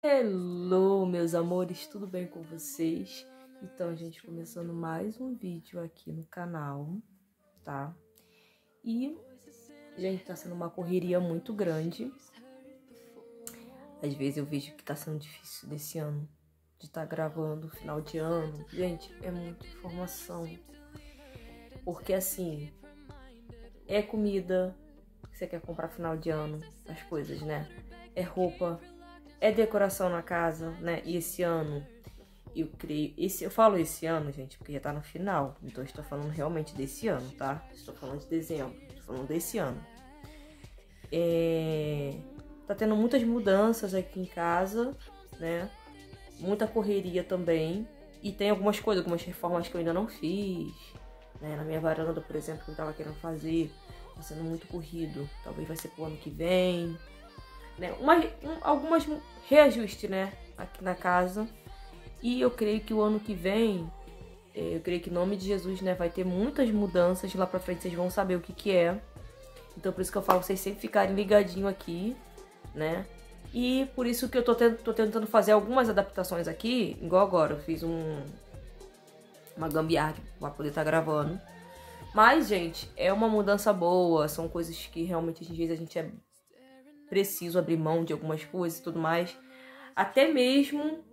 Hello, meus amores, tudo bem com vocês? Então, gente, começando mais um vídeo aqui no canal, tá? E, gente, tá sendo uma correria muito grande. Às vezes eu vejo que tá sendo difícil desse ano, de estar tá gravando final de ano. Gente, é muita informação. Porque, assim, é comida que você quer comprar final de ano, as coisas, né? É roupa é decoração na casa, né? E esse ano, eu creio. Esse, eu falo esse ano, gente, porque já tá no final. Então estou falando realmente desse ano, tá? Estou falando de dezembro. Estou falando desse ano. É, tá tendo muitas mudanças aqui em casa, né? Muita correria também. E tem algumas coisas, algumas reformas que eu ainda não fiz. Né? Na minha varanda, por exemplo, que eu tava querendo fazer. Tá sendo muito corrido. Talvez vai ser pro ano que vem né, uma, um, algumas reajustes, né, aqui na casa. E eu creio que o ano que vem, é, eu creio que em nome de Jesus, né, vai ter muitas mudanças lá pra frente, vocês vão saber o que que é. Então por isso que eu falo, vocês sempre ficarem ligadinho aqui, né? E por isso que eu tô, tô tentando fazer algumas adaptações aqui, igual agora, eu fiz um uma gambiarra pra poder estar tá gravando. Mas, gente, é uma mudança boa, são coisas que realmente às vezes a gente é preciso abrir mão de algumas coisas e tudo mais. Até mesmo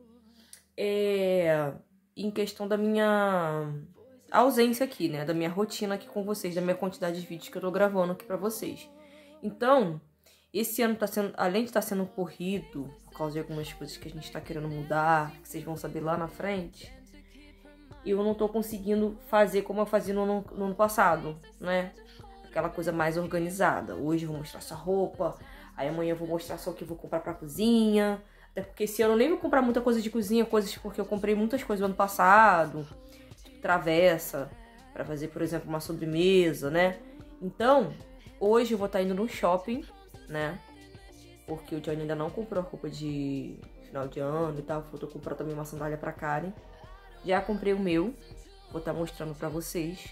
é, em questão da minha ausência aqui, né? Da minha rotina aqui com vocês, da minha quantidade de vídeos que eu tô gravando aqui pra vocês. Então, esse ano tá sendo, além de estar tá sendo corrido, por causa de algumas coisas que a gente tá querendo mudar, que vocês vão saber lá na frente, eu não tô conseguindo fazer como eu fazia no ano, no ano passado, né? Aquela coisa mais organizada. Hoje eu vou mostrar essa roupa, Aí amanhã eu vou mostrar só o que eu vou comprar pra cozinha. Até porque esse ano eu nem vou comprar muita coisa de cozinha, coisas porque eu comprei muitas coisas no ano passado. Tipo, travessa, para fazer, por exemplo, uma sobremesa, né? Então, hoje eu vou estar tá indo no shopping, né? Porque o Johnny ainda não comprou a roupa de final de ano e tal. Faltou comprar também uma sandália pra Karen. Já comprei o meu. Vou estar tá mostrando pra vocês.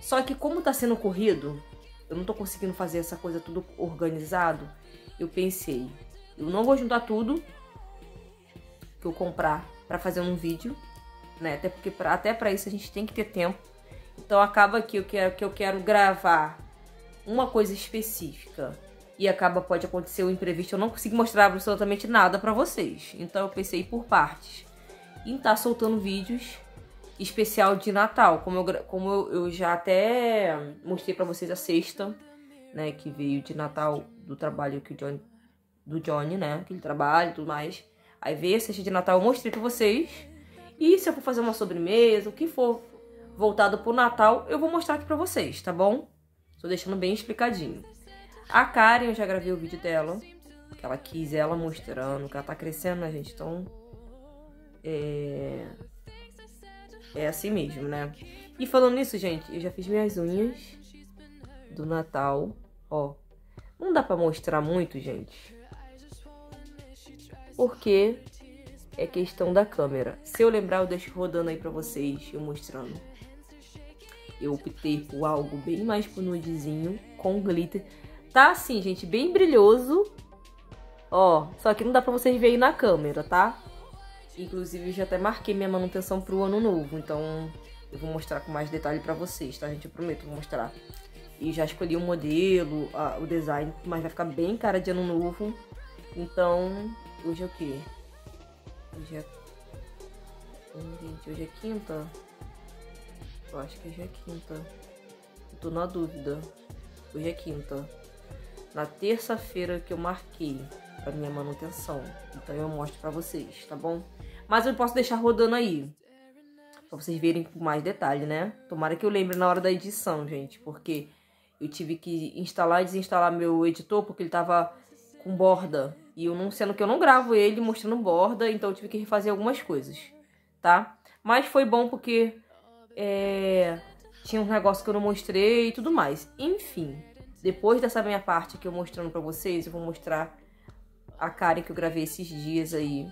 Só que como tá sendo corrido, eu não tô conseguindo fazer essa coisa tudo organizado, eu pensei, eu não vou juntar tudo que eu comprar para fazer um vídeo, né? Até porque pra, até para isso a gente tem que ter tempo. Então acaba que eu quero que eu quero gravar uma coisa específica e acaba pode acontecer o um imprevisto, eu não consigo mostrar absolutamente nada para vocês. Então eu pensei por partes. E tá soltando vídeos especial de Natal. Como eu, como eu já até mostrei para vocês a sexta, né? Que veio de Natal do trabalho que o Johnny, do Johnny, né? Aquele trabalho e tudo mais. Aí veio a sexta de Natal, eu mostrei pra vocês. E se eu for fazer uma sobremesa, o que for voltado pro Natal, eu vou mostrar aqui pra vocês, tá bom? Tô deixando bem explicadinho. A Karen, eu já gravei o vídeo dela. Que ela quis, ela mostrando, que ela tá crescendo, né, gente? Então... É... É assim mesmo, né? E falando nisso, gente, eu já fiz minhas unhas do Natal, ó. Não dá pra mostrar muito, gente. Porque é questão da câmera. Se eu lembrar, eu deixo rodando aí pra vocês, eu mostrando. Eu optei por algo bem mais pro nudezinho, com glitter. Tá assim, gente, bem brilhoso. Ó, só que não dá pra vocês verem na câmera, tá? Inclusive, já até marquei minha manutenção pro ano novo, então eu vou mostrar com mais detalhe pra vocês, tá, gente? Eu prometo, vou mostrar. E já escolhi o modelo, a, o design, mas vai ficar bem cara de ano novo. Então, hoje é o quê? Hoje é... Hum, gente, hoje é quinta? Eu acho que hoje é quinta. Eu tô na dúvida. Hoje é quinta. Na terça-feira que eu marquei a minha manutenção. Então eu mostro pra vocês, tá bom? Mas eu posso deixar rodando aí. Pra vocês verem com mais detalhe, né? Tomara que eu lembre na hora da edição, gente. Porque eu tive que instalar e desinstalar meu editor porque ele tava com borda. E eu não, sendo que eu não gravo ele mostrando borda, então eu tive que refazer algumas coisas, tá? Mas foi bom porque é, tinha um negócio que eu não mostrei e tudo mais. Enfim, depois dessa minha parte que eu mostrando pra vocês, eu vou mostrar a cara que eu gravei esses dias aí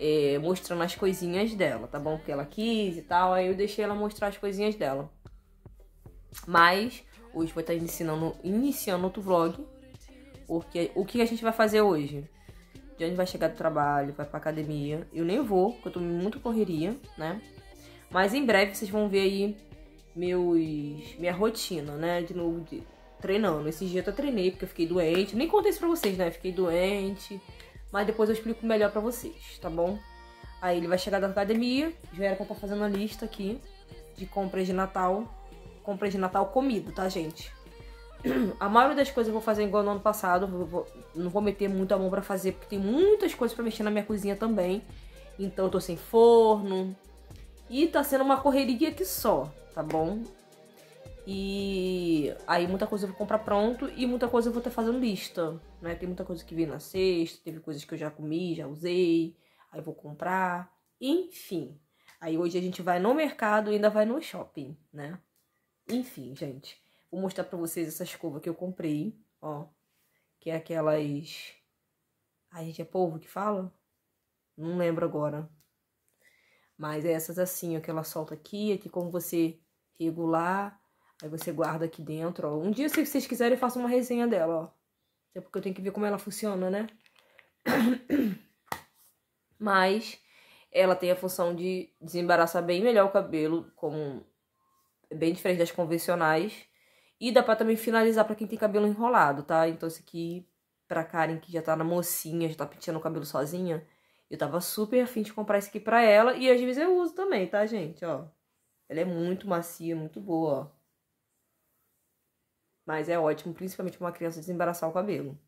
é, mostrando as coisinhas dela, tá bom? Porque ela quis e tal, aí eu deixei ela mostrar as coisinhas dela. Mas hoje vou estar iniciando, iniciando outro vlog, porque o que a gente vai fazer hoje? De onde vai chegar do trabalho, vai pra academia. Eu nem vou, porque eu tô muito correria, né? Mas em breve vocês vão ver aí meus, minha rotina, né? De novo, de, treinando. Esses dia eu treinei porque eu fiquei doente. Nem contei isso pra vocês, né? Fiquei doente mas depois eu explico melhor pra vocês, tá bom? Aí ele vai chegar da academia, já era pra estar fazendo a lista aqui de compras de Natal. Compras de Natal comido, tá, gente? A maioria das coisas eu vou fazer igual no ano passado, vou, não vou meter muito a mão pra fazer, porque tem muitas coisas pra mexer na minha cozinha também. Então eu tô sem forno, e tá sendo uma correria aqui só, tá bom? E aí muita coisa eu vou comprar pronto e muita coisa eu vou estar fazendo lista, né? Tem muita coisa que vem na sexta, teve coisas que eu já comi, já usei, aí vou comprar, enfim. Aí hoje a gente vai no mercado e ainda vai no shopping, né? Enfim, gente, vou mostrar pra vocês essa escova que eu comprei, ó. Que é aquelas... A gente é povo que fala? Não lembro agora. Mas é essas assim, ó, que ela solta aqui, aqui é como você regular Aí você guarda aqui dentro, ó. Um dia, se vocês quiserem, eu faço uma resenha dela, ó. Até porque eu tenho que ver como ela funciona, né? Mas ela tem a função de desembaraçar bem melhor o cabelo, como bem diferente das convencionais. E dá pra também finalizar pra quem tem cabelo enrolado, tá? Então esse aqui, pra Karen, que já tá na mocinha, já tá penteando o cabelo sozinha, eu tava super afim de comprar esse aqui pra ela. E às vezes eu uso também, tá, gente? Ó, ela é muito macia, muito boa, ó mas é ótimo, principalmente pra uma criança desembaraçar o cabelo.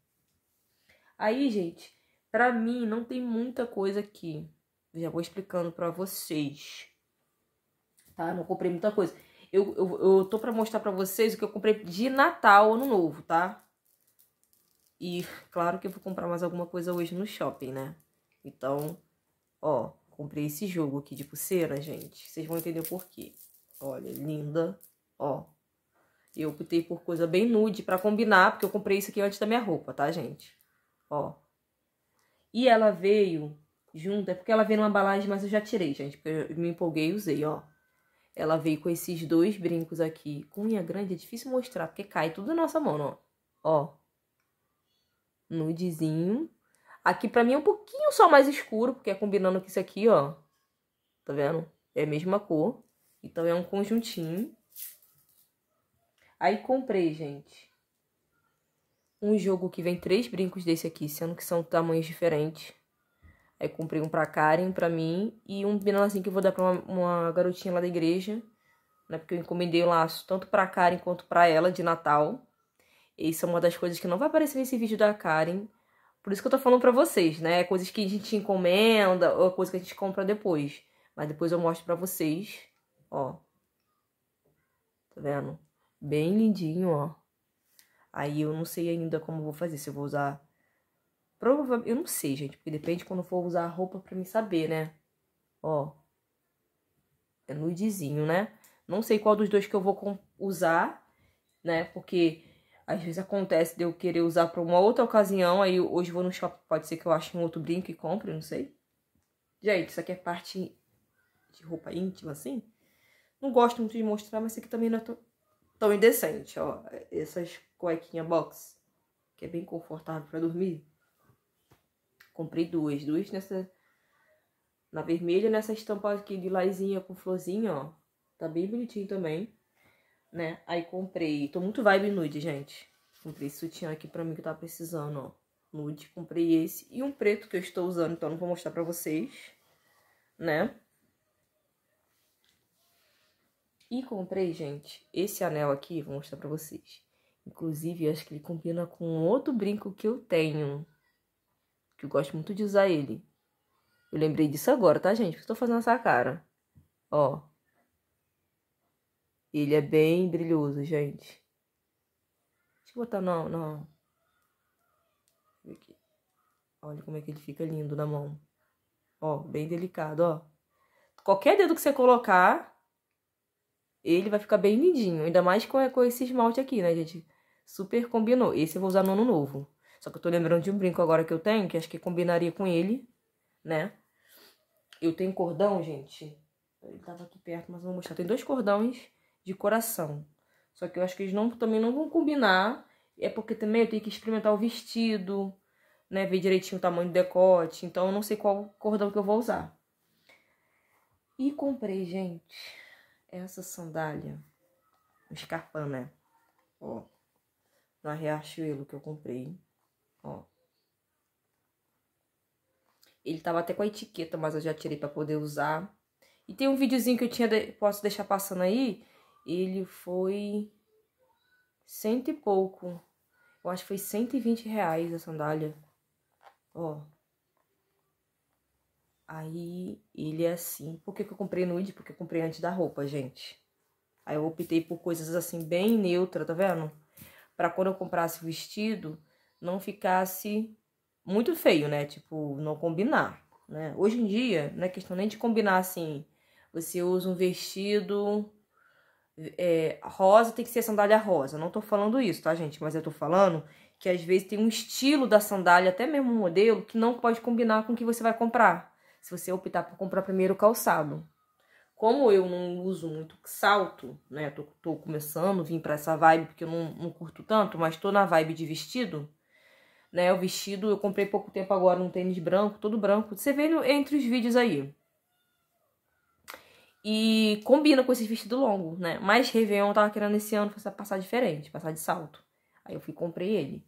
Aí, gente, para mim não tem muita coisa aqui. Eu já vou explicando para vocês. Tá? não comprei muita coisa. Eu, eu, eu tô para mostrar para vocês o que eu comprei de Natal, Ano Novo, tá? E claro que eu vou comprar mais alguma coisa hoje no shopping, né? Então, ó, comprei esse jogo aqui de pulseira, gente. Vocês vão entender o porquê. Olha, linda. Ó, eu optei por coisa bem nude para combinar, porque eu comprei isso aqui antes da minha roupa, tá, gente? Ó. E ela veio junto, é porque ela veio numa embalagem, mas eu já tirei, gente, porque eu me empolguei e usei, ó. Ela veio com esses dois brincos aqui. Com unha grande é difícil mostrar, porque cai tudo na nossa mão, ó. Ó. Nudezinho. Aqui pra mim é um pouquinho só mais escuro, porque é combinando com isso aqui, ó. Tá vendo? É a mesma cor. Então é um conjuntinho. Aí comprei, gente. Um jogo que vem três brincos desse aqui, sendo que são tamanhos diferentes. Aí comprei um pra Karen, pra mim, e um assim que eu vou dar pra uma, uma, garotinha lá da igreja, né? Porque eu encomendei o um laço tanto pra Karen quanto pra ela de Natal. E isso é uma das coisas que não vai aparecer nesse vídeo da Karen. Por isso que eu tô falando pra vocês, né? É coisas que a gente encomenda ou é coisa que a gente compra depois. Mas depois eu mostro pra vocês. Ó. Tá vendo? Bem lindinho, ó. Aí eu não sei ainda como vou fazer, se eu vou usar... Provavelmente, eu não sei, gente, porque depende quando for usar a roupa pra me saber, né? Ó. É nudezinho, né? Não sei qual dos dois que eu vou usar, né? Porque às vezes acontece de eu querer usar pra uma outra ocasião, aí hoje vou no shopping, pode ser que eu ache um outro brinco e compre, não sei. Gente, isso aqui é parte de roupa íntima, assim. Não gosto muito de mostrar, mas isso aqui também não é tão indecente, ó. Essas cuequinhas box, que é bem confortável para dormir. Comprei duas, duas nessa... Na vermelha, nessa estampa aqui de laizinha com florzinha, ó. Tá bem bonitinho também, né? Aí comprei... Tô muito vibe nude, gente. Comprei esse sutiã aqui pra mim que tava precisando, ó. Nude, comprei esse. E um preto que eu estou usando, então não vou mostrar pra vocês, né? E comprei, gente, esse anel aqui, vou mostrar pra vocês. Inclusive, acho que ele combina com outro brinco que eu tenho. Que eu gosto muito de usar ele. Eu lembrei disso agora, tá, gente? Por que eu tô fazendo essa cara. Ó. Ele é bem brilhoso, gente. Deixa eu botar não, não. Aqui. Olha como é que ele fica lindo na mão. Ó, bem delicado, ó. Qualquer dedo que você colocar, ele vai ficar bem lindinho, ainda mais com, com esse esmalte aqui, né, gente? Super combinou. Esse eu vou usar no ano novo. Só que eu tô lembrando de um brinco agora que eu tenho, que acho que combinaria com ele, né? Eu tenho cordão, gente. Ele tava aqui perto, mas eu vou mostrar. Tem dois cordões de coração. Só que eu acho que eles não, também não vão combinar. É porque também eu tenho que experimentar o vestido, né? Ver direitinho o tamanho do decote. Então eu não sei qual cordão que eu vou usar. E comprei, gente essa sandália, o escarpão, né? Ó, na Riachuelo que eu comprei, ó. Ele tava até com a etiqueta, mas eu já tirei pra poder usar. E tem um videozinho que eu tinha, de... posso deixar passando aí? Ele foi cento e pouco. Eu acho que foi vinte reais a sandália. Ó. Aí ele é assim, por que, que eu comprei nude? Porque eu comprei antes da roupa, gente. Aí eu optei por coisas assim bem neutra, tá vendo? Pra quando eu comprasse vestido, não ficasse muito feio, né? Tipo, não combinar, né? Hoje em dia, não é questão nem de combinar assim, você usa um vestido é, rosa, tem que ser sandália rosa. Não tô falando isso, tá, gente? Mas eu tô falando que às vezes tem um estilo da sandália, até mesmo um modelo, que não pode combinar com o que você vai comprar se você optar por comprar primeiro o calçado. Como eu não uso muito salto, né? Tô, tô começando, vim para essa vibe porque eu não, não curto tanto, mas tô na vibe de vestido né? O vestido eu comprei pouco tempo agora, um tênis branco, todo branco. Você vê no, entre os vídeos aí. E combina com esse vestido longo, né? Mas Réveillon eu tava querendo esse ano passar diferente, passar de salto. Aí eu fui comprei ele.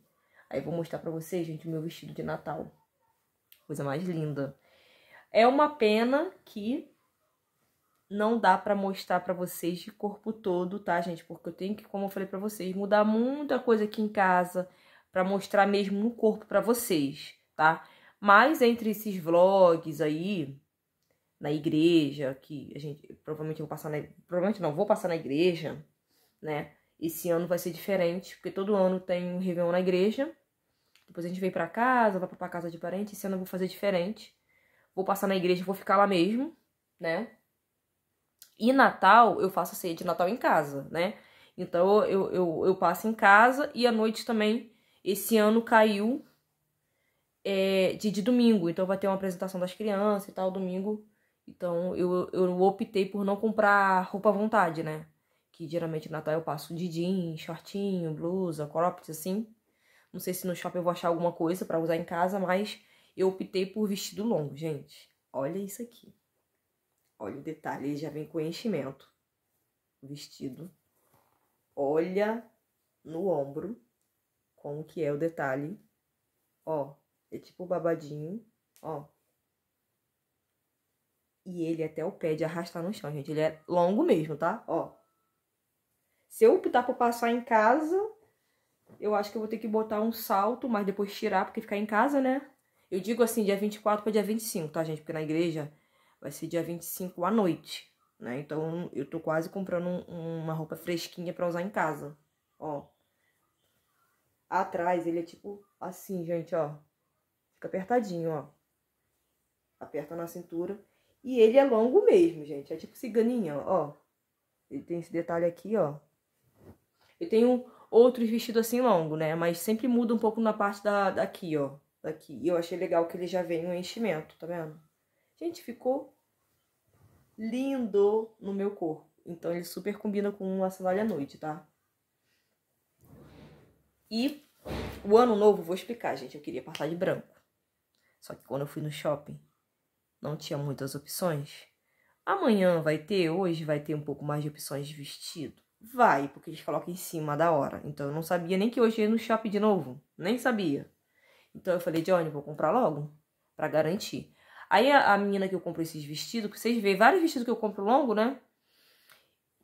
Aí eu vou mostrar pra vocês, gente, o meu vestido de Natal. Coisa mais linda. É uma pena que não dá para mostrar para vocês de corpo todo, tá, gente? Porque eu tenho que, como eu falei para vocês, mudar muita coisa aqui em casa para mostrar mesmo no corpo para vocês, tá? Mas entre esses vlogs aí na igreja, que a gente provavelmente vou passar na, provavelmente não vou passar na igreja, né? Esse ano vai ser diferente, porque todo ano tem um Réveillon na igreja. Depois a gente vem para casa, vai para casa de parente, esse ano eu vou fazer diferente vou passar na igreja, vou ficar lá mesmo, né? E Natal, eu faço a ceia de Natal em casa, né? Então eu, eu, eu passo em casa e à noite também, esse ano caiu é, de, de domingo, então vai ter uma apresentação das crianças e tal, domingo. Então eu, eu optei por não comprar roupa à vontade, né? Que geralmente no Natal eu passo de jeans, shortinho, blusa, cropped, assim. Não sei se no shopping eu vou achar alguma coisa para usar em casa, mas eu optei por vestido longo, gente. Olha isso aqui. Olha o detalhe, ele já vem com enchimento. Vestido. Olha no ombro como que é o detalhe. Ó, é tipo babadinho, ó. E ele até o pé de arrastar no chão, gente. Ele é longo mesmo, tá? Ó. Se eu optar por passar em casa, eu acho que eu vou ter que botar um salto, mas depois tirar, porque ficar em casa, né? Eu digo assim, dia 24 para dia 25, tá, gente? Porque na igreja vai ser dia 25 à noite, né? Então eu tô quase comprando um, uma roupa fresquinha para usar em casa, ó. Atrás ele é tipo assim, gente, ó. Fica apertadinho, ó. Aperta na cintura. E ele é longo mesmo, gente. É tipo ciganinha, ó. Ele tem esse detalhe aqui, ó. Eu tenho outros vestidos assim longo, né? Mas sempre muda um pouco na parte da, daqui, ó daqui. E eu achei legal que ele já vem um enchimento, tá vendo? Gente, ficou lindo no meu corpo. Então ele super combina com uma sandália à noite, tá? E o ano novo, vou explicar, gente. Eu queria passar de branco. Só que quando eu fui no shopping, não tinha muitas opções. Amanhã vai ter, hoje vai ter um pouco mais de opções de vestido. Vai, porque eles colocam em cima da hora. Então eu não sabia nem que hoje ia no shopping de novo. Nem sabia. Então eu falei, Johnny, vou comprar logo, para garantir. Aí a, a, menina que eu compro esses vestidos, que vocês veem, vários vestidos que eu compro longo, né?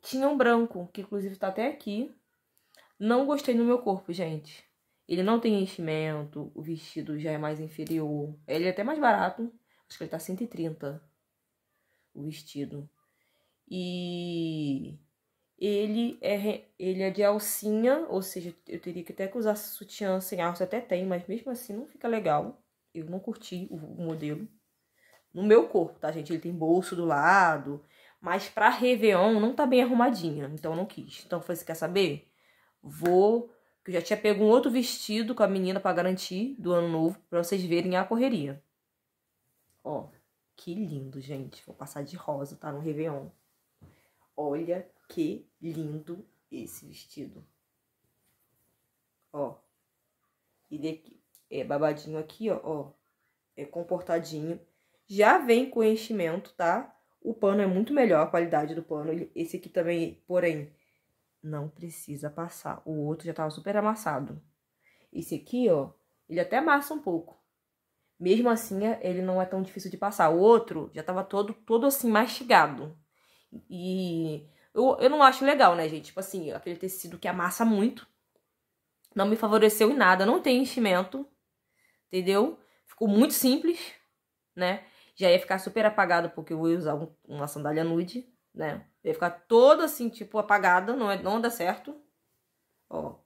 Tinha um branco, que inclusive tá até aqui. Não gostei no meu corpo, gente. Ele não tem enchimento, o vestido já é mais inferior. Ele é até mais barato, acho que ele tá 130 o vestido. E ele é, ele é de alcinha, ou seja, eu teria que até que usar sutiã sem alça, até tem, mas mesmo assim não fica legal. Eu não curti o, o modelo. No meu corpo, tá, gente? Ele tem bolso do lado, mas pra Réveillon não tá bem arrumadinha, então não quis. Então falei assim, quer saber? Vou, que eu já tinha pego um outro vestido com a menina para garantir do ano novo, pra vocês verem a correria. Ó, que lindo, gente. Vou passar de rosa, tá, no Réveillon. Olha que lindo esse vestido. Ó. Ele aqui, é babadinho aqui, ó, ó. É comportadinho. Já vem com enchimento, tá? O pano é muito melhor, a qualidade do pano. Esse aqui também, porém, não precisa passar. O outro já tava super amassado. Esse aqui, ó, ele até amassa um pouco. Mesmo assim, é, ele não é tão difícil de passar. O outro já tava todo, todo assim, mastigado. E eu, eu não acho legal, né, gente? Tipo assim, aquele tecido que amassa muito. Não me favoreceu em nada, não tem enchimento, entendeu? Ficou muito simples, né? Já ia ficar super apagado porque eu ia usar um, uma sandália nude, né? ia ficar toda assim, tipo, apagada, não, é, não dá certo. Ó,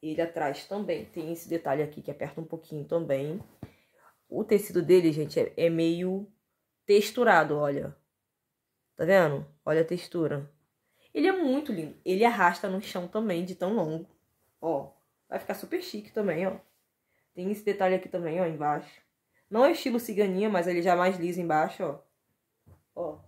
ele atrás também tem esse detalhe aqui que aperta um pouquinho também. O tecido dele, gente, é, é meio texturado, olha. Tá vendo? Olha a textura. Ele é muito lindo. Ele arrasta no chão também, de tão longo. Ó, vai ficar super chique também, ó. Tem esse detalhe aqui também, ó, embaixo. Não é estilo ciganinha, mas ele já é mais liso embaixo, ó. Ó.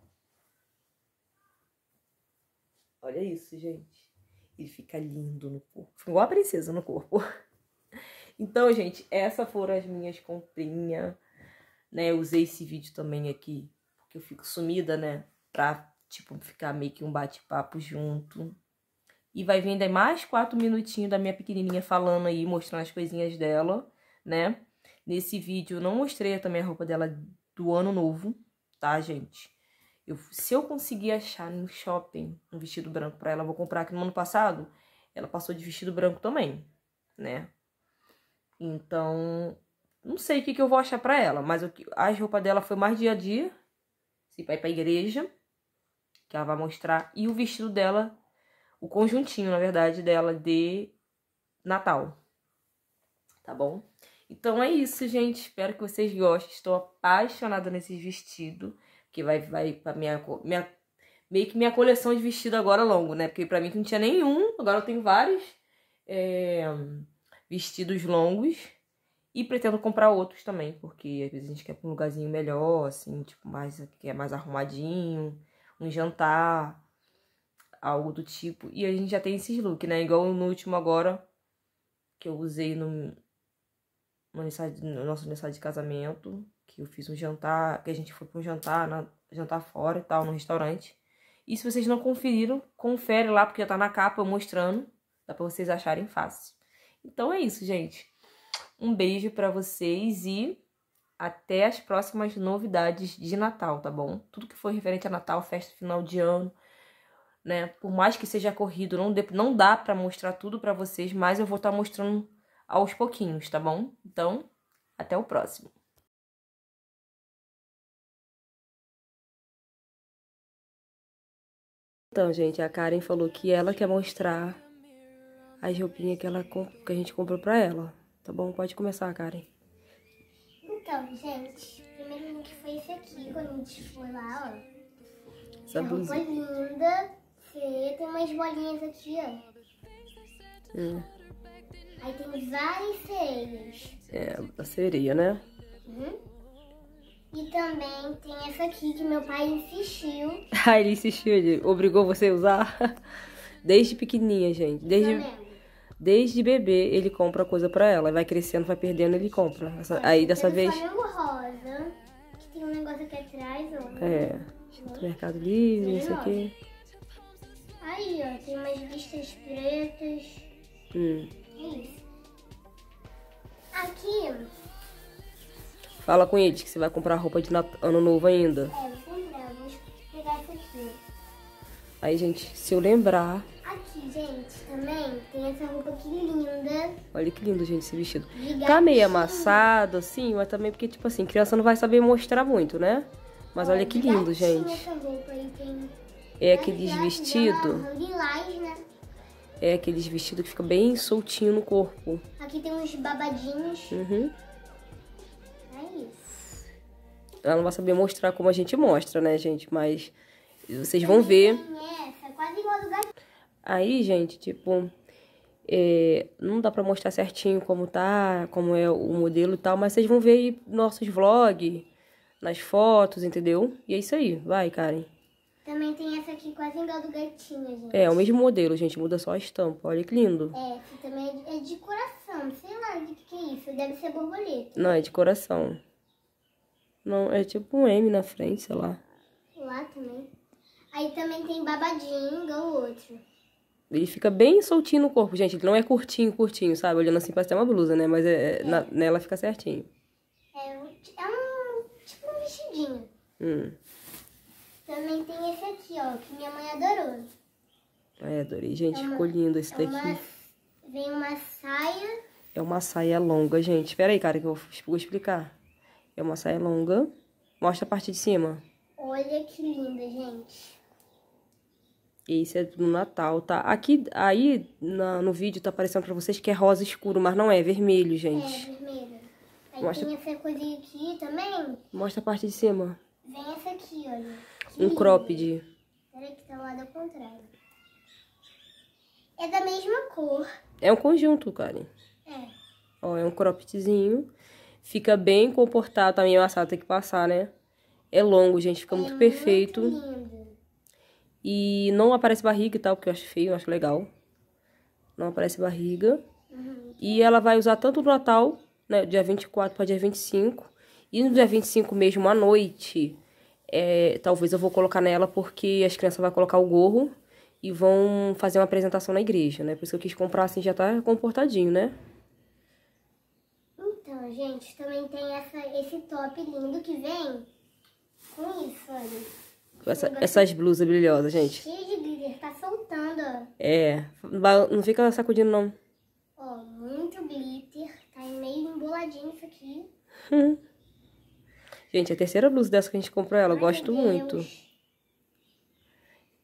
Olha isso, gente. Ele fica lindo no corpo. Fica igual a princesa no corpo. Então, gente, essas foram as minhas comprinhas. Né, eu usei esse vídeo também aqui, porque eu fico sumida, né? Pra tipo, ficar meio que um bate-papo junto. E vai vendo aí mais quatro minutinhos da minha pequenininha falando aí, mostrando as coisinhas dela, né? Nesse vídeo eu não mostrei também a roupa dela do ano novo, tá, gente? Eu, se eu conseguir achar no shopping um vestido branco pra ela, eu vou comprar, que no ano passado ela passou de vestido branco também, né? Então, não sei o que, que eu vou achar pra ela, mas que as roupas dela foi mais dia a dia, se vai pra igreja que ela vai mostrar, e o vestido dela, o conjuntinho, na verdade, dela de Natal. Tá bom? Então é isso, gente. Espero que vocês gostem. Estou apaixonada nesse vestido, que vai vai para minha, minha meio que minha coleção de vestido agora longo, né? Porque para mim não tinha nenhum, agora eu tenho vários é, vestidos longos. E pretendo comprar outros também, porque às vezes a gente quer pra um lugarzinho melhor, assim, tipo, mais, que é mais arrumadinho um jantar, algo do tipo. E a gente já tem esses looks, né? Igual no último agora, que eu usei no, no, no nosso aniversário de casamento, que eu fiz um jantar, que a gente foi para um jantar, na, jantar fora e tal, no restaurante. E se vocês não conferiram, confere lá, porque já tá na capa mostrando. Dá pra vocês acharem fácil. Então é isso, gente. Um beijo para vocês e até as próximas novidades de Natal, tá bom? Tudo que foi referente a Natal, festa final de ano, né? Por mais que seja corrido, não, de, não dá para mostrar tudo para vocês, mas eu vou estar tá mostrando aos pouquinhos, tá bom? Então, até o próximo. Então, gente, a Karen falou que ela quer mostrar as roupinhas que, ela, que a gente comprou pra ela. Tá bom? Pode começar, Karen. Então, gente, o primeiro link foi esse aqui, quando a gente foi lá, ó. Essa blusa. É linda. tem umas bolinhas aqui, ó. É. Aí tem várias sereias. É, a sereia, né? Uhum. E também tem essa aqui que meu pai insistiu. ah, ele insistiu, ele obrigou você a usar? Desde pequenininha, gente. Desde... Desde bebê ele compra coisa para ela. Vai crescendo, vai perdendo, ele compra. Essa, aí dessa vez. rosa, que tem um negócio aqui atrás, ó. É. Mercado Livre, isso aqui. Aí, ó, tem umas listas pretas. Hum. É isso. Aqui. Fala com ele que você vai comprar roupa de ano novo ainda. É, vou comprar, vou pegar essa aqui. Aí, gente, se eu lembrar, Gente, também tem essa roupa linda. Olha que lindo, gente, esse vestido. tá meio amassado, assim, mas também porque, tipo assim, criança não vai saber mostrar muito, né? Mas olha, que lindo, gente. É aqueles vestido. Né? É aqueles vestido que fica bem soltinho no corpo. Aqui tem uns babadinhos. Uhum. É isso. Ela não vai saber mostrar como a gente mostra, né, gente? Mas vocês vão ver. É quase igual do gatinho. Aí, gente, tipo, é, não dá pra mostrar certinho como tá, como é o modelo e tal, mas vocês vão ver aí nossos vlogs, nas fotos, entendeu? E é isso aí, vai, Karen. Também tem essa aqui quase igual do gatinho, gente. É, o mesmo modelo, gente, muda só a estampa, olha que lindo. É, esse também é de é coração, sei lá de que é isso, deve ser borboleta. Não, é de coração. Não, é tipo um M na frente, sei lá. Lá também. Aí também tem babadinho, igual o outro. Ele fica bem soltinho no corpo, gente. Ele não é curtinho, curtinho, sabe? Olhando assim, parece até uma blusa, né? Mas é, é. Na, é. nela fica certinho. É, é um, tipo um vestidinho. Hum. Também tem esse aqui, ó, que minha mãe adorou. É, adorei. Gente, é uma, ficou lindo esse é daqui. Uma, vem uma saia. É uma saia longa, gente. Espera aí, cara, que eu vou explicar. É uma saia longa. Mostra a parte de cima. Olha que linda, gente. Esse é do Natal, tá? Aqui, aí, na, no vídeo tá aparecendo pra vocês que é rosa escuro, mas não é, é vermelho, gente. É, é vermelho. Aí Mostra... tem essa coisinha aqui também. Mostra a parte de cima. Vem essa aqui, olha. Que um cropped. Peraí que tá lá do contrário. É da mesma cor. É um conjunto, Karen. É. Ó, é um croppedzinho. Fica bem comportado tá meio amassado, é tem que passar, né? É longo, gente, fica é muito, muito perfeito. Lindo. E não aparece barriga e tal, porque eu acho feio, eu acho legal. Não aparece barriga. Uhum. E ela vai usar tanto no Natal, né, dia 24 para dia 25. E no dia 25 mesmo, à noite, é, talvez eu vou colocar nela porque as crianças vão colocar o gorro e vão fazer uma apresentação na igreja, né? Por isso que eu quis comprar assim, já tá comportadinho, né? Então, gente, também tem essa, esse top lindo que vem com isso, olha essa, essas blusas brilhosas, gente. Cheio de glitter, tá soltando, ó. É, não fica sacudindo, não. Ó, muito glitter, tá meio emboladinho isso aqui. Hum. gente, é a terceira blusa dessa que a gente comprou ela, eu gosto muito.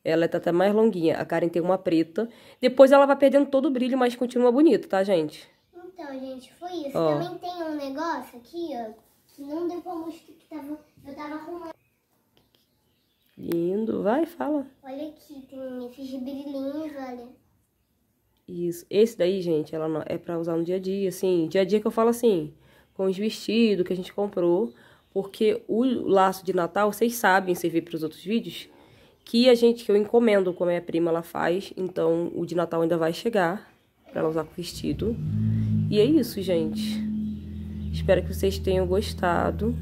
Ela tá até mais longuinha, a Karen tem uma preta. Depois ela vai perdendo todo o brilho, mas continua bonita, tá, gente? Então, gente, foi isso. Ó. Também tem um negócio aqui, ó, que não deu pra mostrar que tava, eu tava arrumando. Lindo. Vai, fala. Olha aqui, tem esses brilhinhos, olha. Isso. Esse daí, gente, ela não, é pra usar no dia a dia, assim. Dia a dia que eu falo assim, com os vestidos que a gente comprou. Porque o laço de Natal, vocês sabem, vocês para pros outros vídeos, que a gente, que eu encomendo com a minha prima, ela faz. Então, o de Natal ainda vai chegar pra ela usar com o vestido. E é isso, gente. Espero que vocês tenham gostado.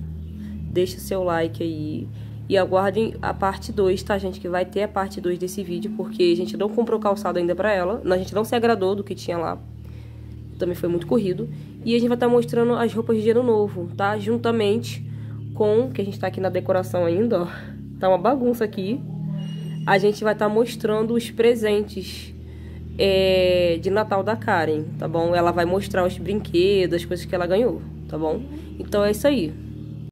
Deixe seu like aí. E aguardem a parte 2, tá, gente? Que vai ter a parte 2 desse vídeo, porque a gente não comprou calçado ainda pra ela. A gente não se agradou do que tinha lá. Também foi muito corrido. E a gente vai estar tá mostrando as roupas de ano novo, tá? Juntamente com... Que a gente tá aqui na decoração ainda, ó. Tá uma bagunça aqui. A gente vai estar tá mostrando os presentes é, de Natal da Karen, tá bom? Ela vai mostrar os brinquedos, as coisas que ela ganhou, tá bom? Então é isso aí.